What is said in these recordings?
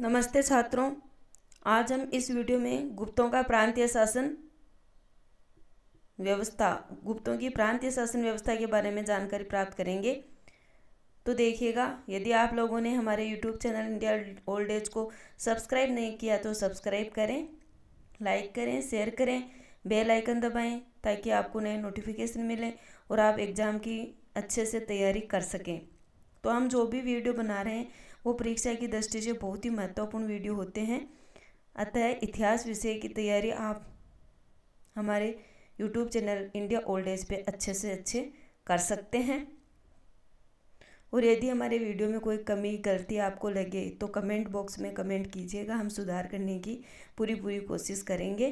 नमस्ते छात्रों आज हम इस वीडियो में गुप्तों का प्रांतीय शासन व्यवस्था गुप्तों की प्रांतीय शासन व्यवस्था के बारे में जानकारी प्राप्त करेंगे तो देखिएगा यदि आप लोगों ने हमारे YouTube channel India old age को सब्सक्राइब नहीं किया तो सब्सक्राइब करें लाइक करें शेयर करें बेल आइकन दबाएं ताकि आपको नए नोटिफिकेशन मिलें और आप एग्ज़ाम की अच्छे से तैयारी कर सकें तो हम जो भी वीडियो बना रहे हैं वो परीक्षा की दृष्टि से बहुत ही महत्वपूर्ण वीडियो होते हैं अतः इतिहास विषय की तैयारी आप हमारे YouTube channel India old age पे अच्छे से अच्छे कर सकते हैं और यदि हमारे वीडियो में कोई कमी गलती आपको लगे तो कमेंट बॉक्स में कमेंट कीजिएगा हम सुधार करने की पूरी पूरी कोशिश करेंगे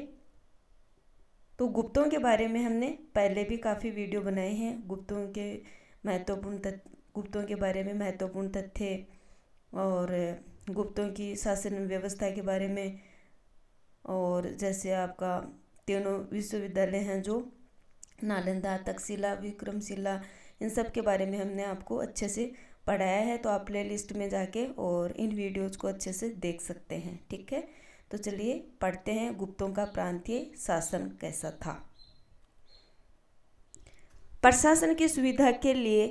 तो गुप्तों के बारे में हमने पहले भी काफ़ी वीडियो बनाए हैं गुप्तों के महत्वपूर्ण तथ्य गुप्तों के बारे में महत्वपूर्ण तथ्य और गुप्तों की शासन व्यवस्था के बारे में और जैसे आपका तीनों विश्वविद्यालय हैं जो नालंदा तक्षशिला विक्रमशिला इन सब के बारे में हमने आपको अच्छे से पढ़ाया है तो आप प्ले लिस्ट में जाके और इन वीडियोज़ को अच्छे से देख सकते हैं ठीक है तो चलिए पढ़ते हैं गुप्तों का प्रांतीय शासन कैसा था प्रशासन की सुविधा के लिए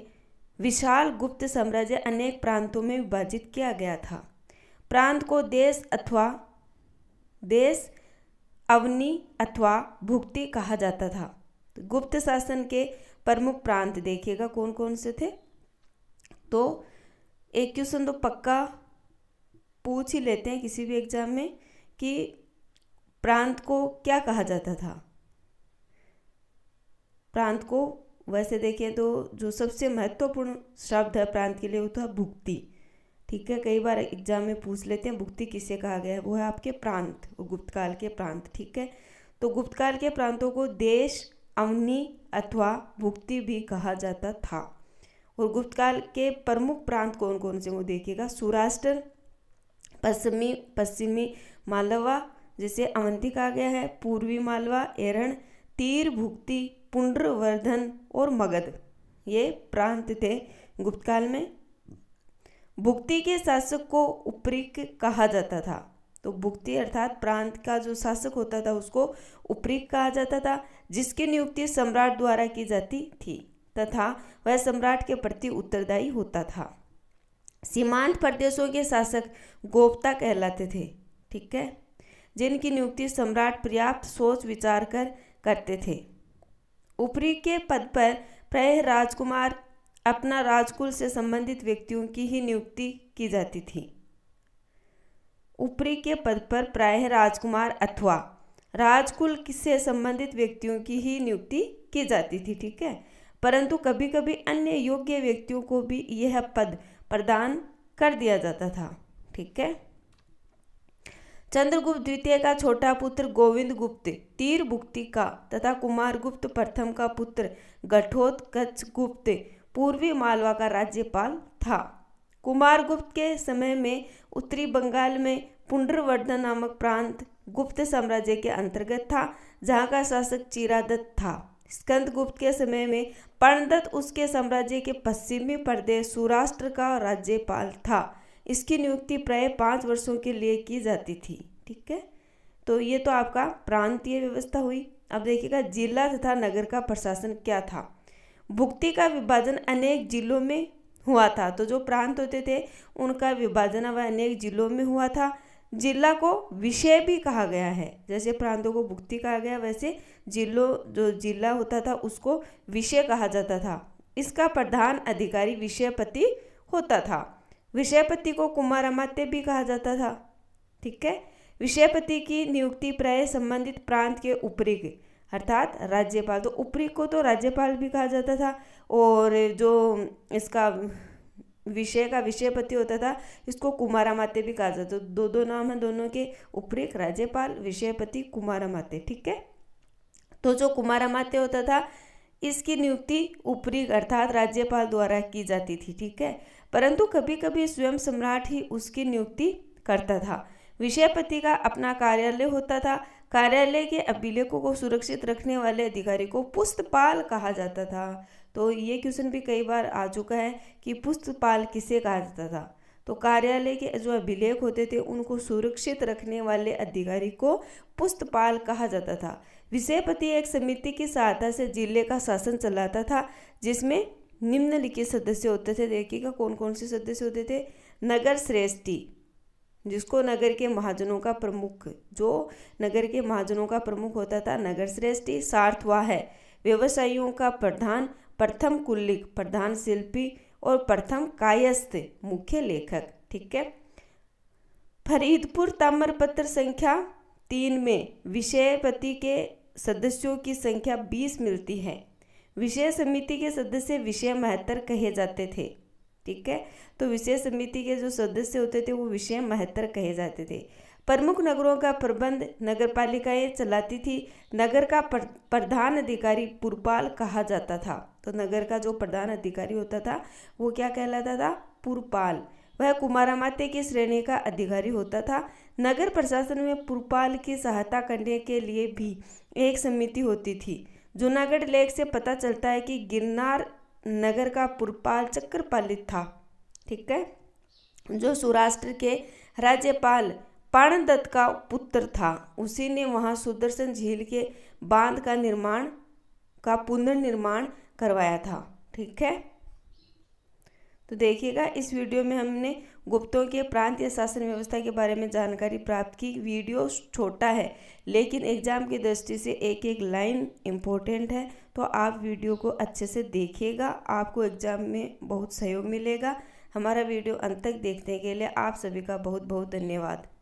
विशाल गुप्त साम्राज्य अनेक प्रांतों में विभाजित किया गया था प्रांत को देश अथवा देश अवनी अथवा भुक्ति कहा जाता था गुप्त शासन के प्रमुख प्रांत देखिएगा कौन कौन से थे तो एक क्वेश्चन तो पक्का पूछ ही लेते हैं किसी भी एग्जाम में कि प्रांत को क्या कहा जाता था प्रांत को वैसे देखें तो जो सबसे महत्वपूर्ण शब्द है प्रांत के लिए वो था तो भुक्ति ठीक है कई बार एग्जाम में पूछ लेते हैं भुक्ति किसे कहा गया है वो है आपके प्रांत गुप्त काल के प्रांत ठीक है तो गुप्त काल के प्रांतों को देश अवनी अथवा भुक्ति भी कहा जाता था और गुप्त काल के प्रमुख प्रांत कौन कौन से वो देखिएगा सौराष्ट्र पश्चिमी पश्चिमी मालवा जिसे अवंती कहा गया है पूर्वी मालवा एरण तीर भुक्ति पुनर्वर्धन और मगध ये प्रांत थे गुप्त काल में भुक्ति के शासक को उपरिक कहा जाता था तो भुक्ति अर्थात प्रांत का जो शासक होता था उसको उपरिक कहा जाता था जिसकी नियुक्ति सम्राट द्वारा की जाती थी तथा वह सम्राट के प्रति उत्तरदायी होता था सीमांत प्रदेशों के शासक गोप्ता कहलाते थे ठीक है जिनकी नियुक्ति सम्राट पर्याप्त सोच विचार कर करते थे ऊपरी के पद पर प्राय राजकुमार अपना राजकुल से संबंधित व्यक्तियों की ही नियुक्ति की जाती थी ऊपरी के पद पर प्राय राजकुमार अथवा राजकुल से संबंधित व्यक्तियों की ही नियुक्ति की जाती थी ठीक है परंतु कभी कभी अन्य योग्य व्यक्तियों को भी यह पद प्रदान कर दिया जाता था ठीक है चंद्रगुप्त द्वितीय का छोटा पुत्र गोविंद गुप्त तीर भुक्ति का तथा कुमार गुप्त प्रथम का पुत्र गठोत्कच गुप्त पूर्वी मालवा का राज्यपाल था कुमार गुप्त के समय में उत्तरी बंगाल में पुनर्वर्धन नामक प्रांत गुप्त साम्राज्य के अंतर्गत था जहाँ का शासक चिरादत्त था स्कंदगुप्त के समय में पर्णदत्त उसके साम्राज्य के पश्चिमी प्रदेश सूराष्ट्र का राज्यपाल था इसकी नियुक्ति प्राय पाँच वर्षों के लिए की जाती थी ठीक है तो ये तो आपका प्रांतीय व्यवस्था हुई अब देखिएगा जिला तथा नगर का प्रशासन क्या था भुक्ति का विभाजन अनेक जिलों में हुआ था तो जो प्रांत होते थे उनका विभाजन अब अनेक जिलों में हुआ था जिला को विषय भी कहा गया है जैसे प्रांतों को भुक्ति कहा गया वैसे जिलों जो जिला होता था उसको विषय कहा जाता था इसका प्रधान अधिकारी विषयपति होता था विषयपति को अमात्य भी कहा जाता था ठीक है विषयपति की नियुक्ति प्राय संबंधित प्रांत के ऊपरी के अर्थात राज्यपाल तो ऊपरी को तो राज्यपाल भी कहा जाता था और जो इसका विषय का विषयपति होता था इसको अमात्य भी कहा जाता था दो तो दो नाम है दोनों के ऊपरी राज्यपाल विषयपति अमात्य ठीक है तो जो अमात्य होता था इसकी नियुक्ति ऊपरी अर्थात राज्यपाल द्वारा की जाती थी ठीक है परंतु कभी कभी स्वयं सम्राट ही उसकी नियुक्ति करता था विषयपति का अपना कार्यालय होता था कार्यालय के अभिलेखों को सुरक्षित रखने वाले अधिकारी को पुस्तपाल कहा जाता था तो ये क्वेश्चन भी कई बार आ चुका है कि पुस्तपाल किसे कहा जाता था तो कार्यालय के जो अभिलेख होते थे उनको सुरक्षित रखने वाले अधिकारी को पुस्तपाल कहा जाता था विषयपति एक समिति की सहायता से जिले का शासन चलाता था जिसमें निम्नलिखित सदस्य होते थे देखिएगा कौन कौन से सदस्य होते थे नगर श्रेष्ठी जिसको नगर के महाजनों का प्रमुख जो नगर के महाजनों का प्रमुख होता था नगर श्रेष्ठी सार्थवा है व्यवसायियों का प्रधान प्रथम कुल्लिक प्रधान शिल्पी और प्रथम कायस्थ मुख्य लेखक ठीक है फरीदपुर ताम्रपत्र संख्या तीन में विषयपति के सदस्यों की संख्या बीस मिलती है विषय समिति के सदस्य विषय महत्तर कहे जाते थे ठीक है तो विषय समिति के जो सदस्य होते थे वो विषय महत्तर कहे जाते थे प्रमुख नगरों का प्रबंध नगर पालिकाएँ चलाती थी नगर का प्रधान अधिकारी पुरपाल कहा जाता था तो नगर का जो प्रधान अधिकारी होता था वो क्या कहलाता था पुरपाल वह कुमारामाते की श्रेणी का अधिकारी होता था नगर प्रशासन में पुरपाल की सहायता करने के लिए भी एक समिति होती थी जूनागढ़ लेख से पता चलता है कि गिरनार नगर का पुरपाल चक्रपालित था ठीक है जो सौराष्ट्र के राज्यपाल पाणदत्त का पुत्र था उसी ने वहाँ सुदर्शन झील के बांध का निर्माण का पुनर्निर्माण करवाया था ठीक है तो देखिएगा इस वीडियो में हमने गुप्तों के प्रांतीय शासन व्यवस्था के बारे में जानकारी प्राप्त की वीडियो छोटा है लेकिन एग्जाम की दृष्टि से एक एक लाइन इम्पोर्टेंट है तो आप वीडियो को अच्छे से देखिएगा आपको एग्जाम में बहुत सहयोग मिलेगा हमारा वीडियो अंत तक देखने के लिए आप सभी का बहुत बहुत धन्यवाद